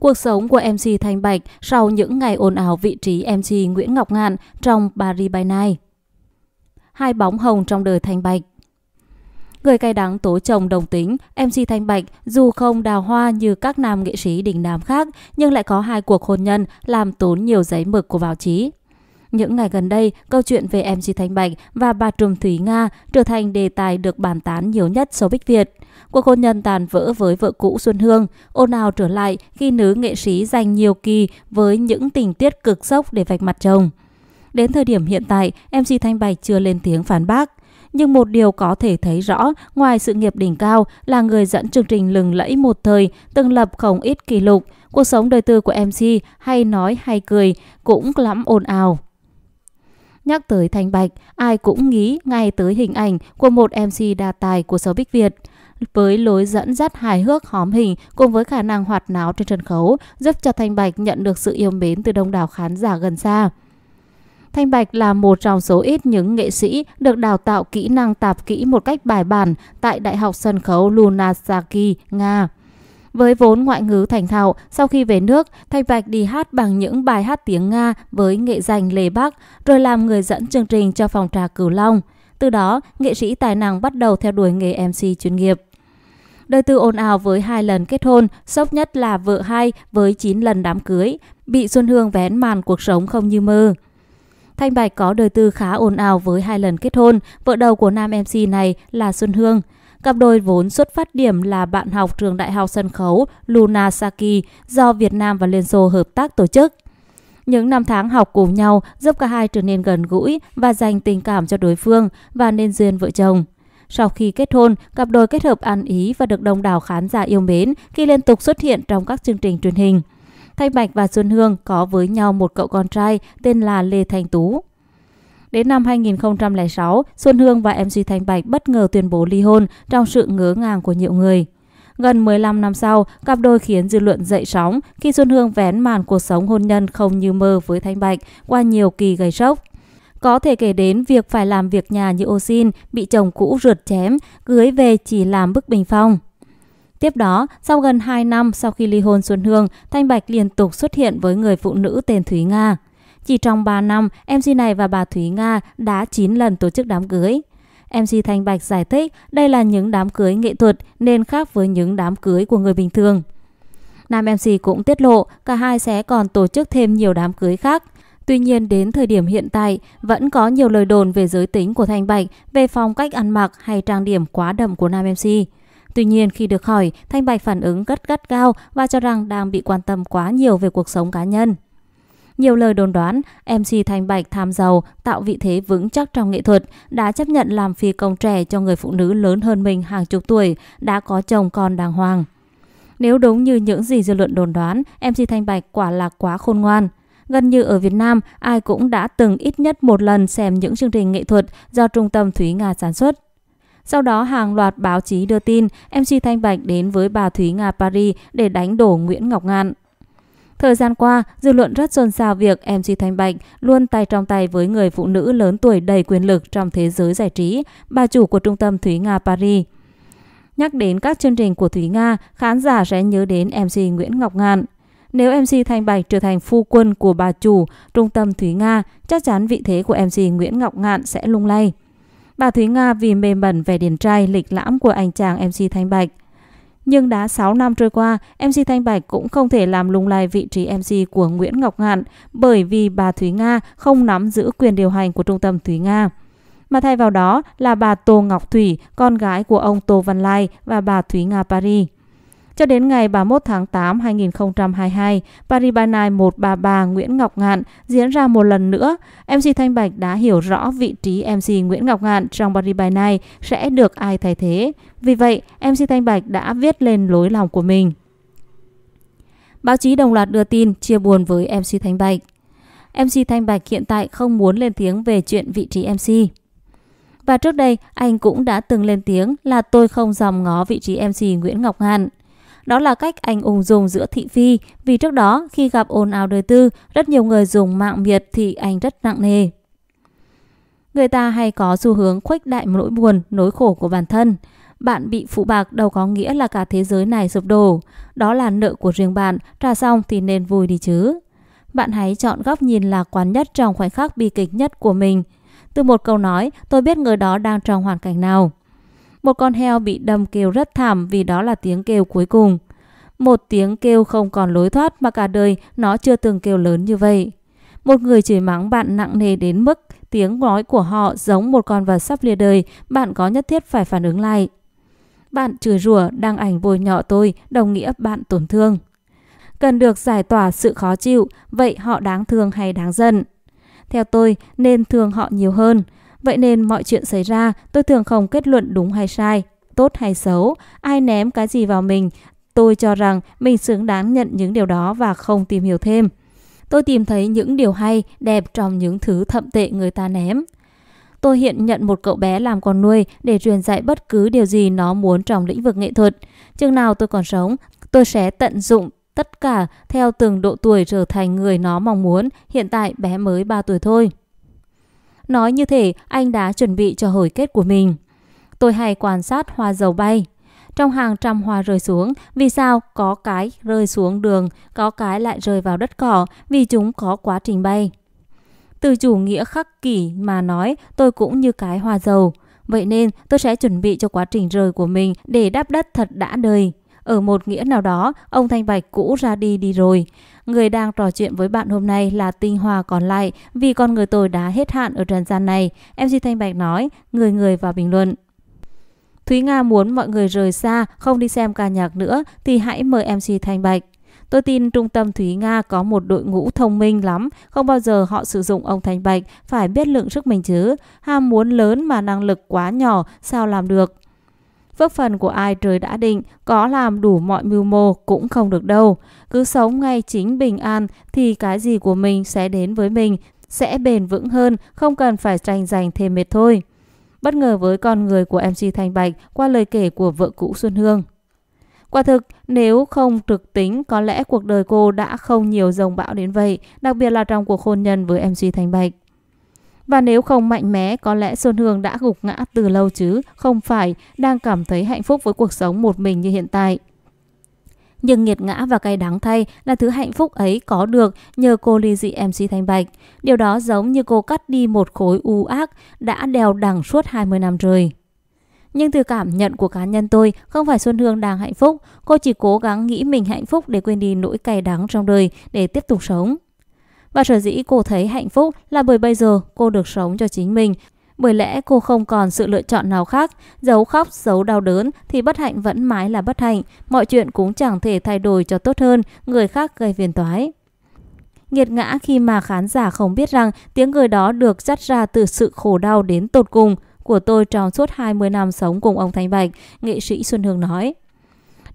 Cuộc sống của MC Thanh Bạch sau những ngày ồn ào vị trí MC Nguyễn Ngọc Ngạn trong Paris by Night. Hai bóng hồng trong đời Thanh Bạch Người cay đắng tố chồng đồng tính, MC Thanh Bạch dù không đào hoa như các nam nghệ sĩ đình đám khác nhưng lại có hai cuộc hôn nhân làm tốn nhiều giấy mực của báo chí. Những ngày gần đây, câu chuyện về MC Thanh Bạch và bà Trùm Thúy Nga trở thành đề tài được bàn tán nhiều nhất showbiz Việt. Cuộc hôn nhân tàn vỡ với vợ cũ Xuân Hương, ồn ào trở lại khi nữ nghệ sĩ dành nhiều kỳ với những tình tiết cực sốc để vạch mặt chồng. Đến thời điểm hiện tại, MC Thanh Bạch chưa lên tiếng phản bác. Nhưng một điều có thể thấy rõ, ngoài sự nghiệp đỉnh cao là người dẫn chương trình lừng lẫy một thời, từng lập không ít kỷ lục, cuộc sống đời tư của MC hay nói hay cười cũng lắm ồn ào. Nhắc tới Thanh Bạch, ai cũng nghĩ ngay tới hình ảnh của một MC đa tài của showbiz Việt với lối dẫn dắt hài hước hóm hình cùng với khả năng hoạt náo trên sân khấu giúp cho Thanh Bạch nhận được sự yêu mến từ đông đảo khán giả gần xa. Thanh Bạch là một trong số ít những nghệ sĩ được đào tạo kỹ năng tạp kỹ một cách bài bản tại Đại học sân khấu Lunasaki, Nga. Với vốn ngoại ngữ thành thạo, sau khi về nước, Thanh Bạch đi hát bằng những bài hát tiếng Nga với nghệ danh Lê Bắc, rồi làm người dẫn chương trình cho phòng trà Cửu Long. Từ đó, nghệ sĩ tài năng bắt đầu theo đuổi nghề MC chuyên nghiệp. Đời tư ồn ào với hai lần kết hôn, sốc nhất là vợ hai với 9 lần đám cưới, bị Xuân Hương vén màn cuộc sống không như mơ. Thanh Bạch có đời tư khá ồn ào với hai lần kết hôn, vợ đầu của nam MC này là Xuân Hương. Cặp đôi vốn xuất phát điểm là bạn học trường đại học sân khấu Luna Saki do Việt Nam và Liên Xô hợp tác tổ chức. Những năm tháng học cùng nhau giúp cả hai trở nên gần gũi và dành tình cảm cho đối phương và nên duyên vợ chồng. Sau khi kết hôn, cặp đôi kết hợp ăn ý và được đông đảo khán giả yêu mến khi liên tục xuất hiện trong các chương trình truyền hình. Thanh Bạch và Xuân Hương có với nhau một cậu con trai tên là Lê Thành Tú. Đến năm 2006, Xuân Hương và MC Thanh Bạch bất ngờ tuyên bố ly hôn trong sự ngớ ngàng của nhiều người. Gần 15 năm sau, cặp đôi khiến dư luận dậy sóng khi Xuân Hương vén màn cuộc sống hôn nhân không như mơ với Thanh Bạch qua nhiều kỳ gây sốc. Có thể kể đến việc phải làm việc nhà như ô xin bị chồng cũ rượt chém, cưới về chỉ làm bức bình phong. Tiếp đó, sau gần 2 năm sau khi ly hôn Xuân Hương, Thanh Bạch liên tục xuất hiện với người phụ nữ tên Thúy Nga. Chỉ trong 3 năm, MC này và bà Thúy Nga đã 9 lần tổ chức đám cưới. MC Thanh Bạch giải thích đây là những đám cưới nghệ thuật nên khác với những đám cưới của người bình thường. Nam MC cũng tiết lộ cả hai sẽ còn tổ chức thêm nhiều đám cưới khác. Tuy nhiên đến thời điểm hiện tại vẫn có nhiều lời đồn về giới tính của Thanh Bạch, về phong cách ăn mặc hay trang điểm quá đậm của nam MC. Tuy nhiên khi được hỏi, Thanh Bạch phản ứng rất gắt cao và cho rằng đang bị quan tâm quá nhiều về cuộc sống cá nhân. Nhiều lời đồn đoán, MC Thanh Bạch tham giàu, tạo vị thế vững chắc trong nghệ thuật, đã chấp nhận làm phi công trẻ cho người phụ nữ lớn hơn mình hàng chục tuổi, đã có chồng con đàng hoàng. Nếu đúng như những gì dư luận đồn đoán, MC Thanh Bạch quả là quá khôn ngoan – Gần như ở Việt Nam, ai cũng đã từng ít nhất một lần xem những chương trình nghệ thuật do Trung tâm Thúy Nga sản xuất. Sau đó hàng loạt báo chí đưa tin MC Thanh Bạch đến với bà Thúy Nga Paris để đánh đổ Nguyễn Ngọc Ngạn. Thời gian qua, dư luận rất xôn xao việc MC Thanh Bạch luôn tay trong tay với người phụ nữ lớn tuổi đầy quyền lực trong thế giới giải trí, bà chủ của trung tâm Thúy Nga Paris. Nhắc đến các chương trình của Thúy Nga, khán giả sẽ nhớ đến MC Nguyễn Ngọc Ngạn. Nếu MC Thanh Bạch trở thành phu quân của bà chủ trung tâm Thúy Nga, chắc chắn vị thế của MC Nguyễn Ngọc Ngạn sẽ lung lay. Bà Thúy Nga vì mê mẩn về điển trai lịch lãm của anh chàng MC Thanh Bạch. Nhưng đã 6 năm trôi qua, MC Thanh Bạch cũng không thể làm lung lay vị trí MC của Nguyễn Ngọc Ngạn bởi vì bà Thúy Nga không nắm giữ quyền điều hành của trung tâm Thúy Nga. Mà thay vào đó là bà Tô Ngọc Thủy, con gái của ông Tô Văn Lai và bà Thúy Nga Paris. Cho đến ngày 31 tháng 8 2022, Paris by Night 133 Nguyễn Ngọc Ngạn diễn ra một lần nữa. MC Thanh Bạch đã hiểu rõ vị trí MC Nguyễn Ngọc Ngạn trong Paris by Night sẽ được ai thay thế. Vì vậy, MC Thanh Bạch đã viết lên lối lòng của mình. Báo chí đồng loạt đưa tin chia buồn với MC Thanh Bạch. MC Thanh Bạch hiện tại không muốn lên tiếng về chuyện vị trí MC. Và trước đây, anh cũng đã từng lên tiếng là tôi không dòm ngó vị trí MC Nguyễn Ngọc Ngạn. Đó là cách anh ung dung giữa thị phi, vì trước đó khi gặp ồn ào đời tư, rất nhiều người dùng mạng miệt thì anh rất nặng nề. Người ta hay có xu hướng khuếch đại nỗi buồn, nỗi khổ của bản thân. Bạn bị phụ bạc đâu có nghĩa là cả thế giới này sụp đổ. Đó là nợ của riêng bạn, trả xong thì nên vui đi chứ. Bạn hãy chọn góc nhìn lạc quan nhất trong khoảnh khắc bi kịch nhất của mình. Từ một câu nói, tôi biết người đó đang trong hoàn cảnh nào. Một con heo bị đâm kêu rất thảm vì đó là tiếng kêu cuối cùng. Một tiếng kêu không còn lối thoát mà cả đời nó chưa từng kêu lớn như vậy. Một người chửi mắng bạn nặng nề đến mức tiếng nói của họ giống một con vật sắp lìa đời, bạn có nhất thiết phải phản ứng lại. Bạn chửi rủa đăng ảnh bồi nhọ tôi, đồng nghĩa bạn tổn thương. Cần được giải tỏa sự khó chịu, vậy họ đáng thương hay đáng giận? Theo tôi, nên thương họ nhiều hơn, Vậy nên mọi chuyện xảy ra, tôi thường không kết luận đúng hay sai, tốt hay xấu, ai ném cái gì vào mình. Tôi cho rằng mình xứng đáng nhận những điều đó và không tìm hiểu thêm. Tôi tìm thấy những điều hay, đẹp trong những thứ thậm tệ người ta ném. Tôi hiện nhận một cậu bé làm con nuôi để truyền dạy bất cứ điều gì nó muốn trong lĩnh vực nghệ thuật. Chừng nào tôi còn sống, tôi sẽ tận dụng tất cả theo từng độ tuổi trở thành người nó mong muốn. Hiện tại bé mới 3 tuổi thôi nói như thể anh đã chuẩn bị cho hồi kết của mình. Tôi hay quan sát hoa dầu bay. Trong hàng trăm hoa rơi xuống, vì sao có cái rơi xuống đường, có cái lại rơi vào đất cỏ vì chúng có quá trình bay. Từ chủ nghĩa khắc kỷ mà nói tôi cũng như cái hoa dầu. Vậy nên tôi sẽ chuẩn bị cho quá trình rơi của mình để đáp đất thật đã đời. Ở một nghĩa nào đó, ông Thanh Bạch cũ ra đi đi rồi. Người đang trò chuyện với bạn hôm nay là tinh hoa còn lại vì con người tôi đã hết hạn ở trần gian này. MC Thanh Bạch nói, người người vào bình luận. Thúy Nga muốn mọi người rời xa, không đi xem ca nhạc nữa thì hãy mời MC Thanh Bạch. Tôi tin trung tâm Thúy Nga có một đội ngũ thông minh lắm, không bao giờ họ sử dụng ông Thanh Bạch, phải biết lượng sức mình chứ. Ham muốn lớn mà năng lực quá nhỏ, sao làm được? phước phần của ai trời đã định, có làm đủ mọi mưu mô cũng không được đâu. Cứ sống ngay chính bình an thì cái gì của mình sẽ đến với mình, sẽ bền vững hơn, không cần phải tranh giành thêm mệt thôi. Bất ngờ với con người của MC Thanh Bạch qua lời kể của vợ cũ Xuân Hương. Quả thực, nếu không trực tính, có lẽ cuộc đời cô đã không nhiều dòng bão đến vậy, đặc biệt là trong cuộc hôn nhân với MC Thanh Bạch. Và nếu không mạnh mẽ, có lẽ Xuân Hương đã gục ngã từ lâu chứ, không phải đang cảm thấy hạnh phúc với cuộc sống một mình như hiện tại. Nhưng nghiệt ngã và cay đắng thay là thứ hạnh phúc ấy có được nhờ cô ly dị MC Thanh Bạch. Điều đó giống như cô cắt đi một khối u ác đã đèo đằng suốt 20 năm rồi Nhưng từ cảm nhận của cá nhân tôi, không phải Xuân Hương đang hạnh phúc. Cô chỉ cố gắng nghĩ mình hạnh phúc để quên đi nỗi cay đắng trong đời để tiếp tục sống. Và sở dĩ cô thấy hạnh phúc là bởi bây giờ cô được sống cho chính mình. Bởi lẽ cô không còn sự lựa chọn nào khác, giấu khóc, giấu đau đớn thì bất hạnh vẫn mãi là bất hạnh, mọi chuyện cũng chẳng thể thay đổi cho tốt hơn, người khác gây phiền toái nghiệt ngã khi mà khán giả không biết rằng tiếng người đó được dắt ra từ sự khổ đau đến tột cùng của tôi trong suốt 20 năm sống cùng ông Thanh Bạch, nghệ sĩ Xuân Hương nói.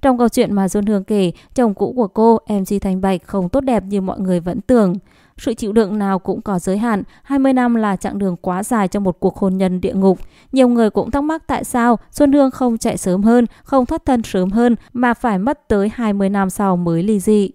Trong câu chuyện mà Xuân Hương kể, chồng cũ của cô, MC Thanh Bạch không tốt đẹp như mọi người vẫn tưởng. Sự chịu đựng nào cũng có giới hạn, 20 năm là chặng đường quá dài cho một cuộc hôn nhân địa ngục. Nhiều người cũng thắc mắc tại sao Xuân Hương không chạy sớm hơn, không thoát thân sớm hơn mà phải mất tới 20 năm sau mới ly dị.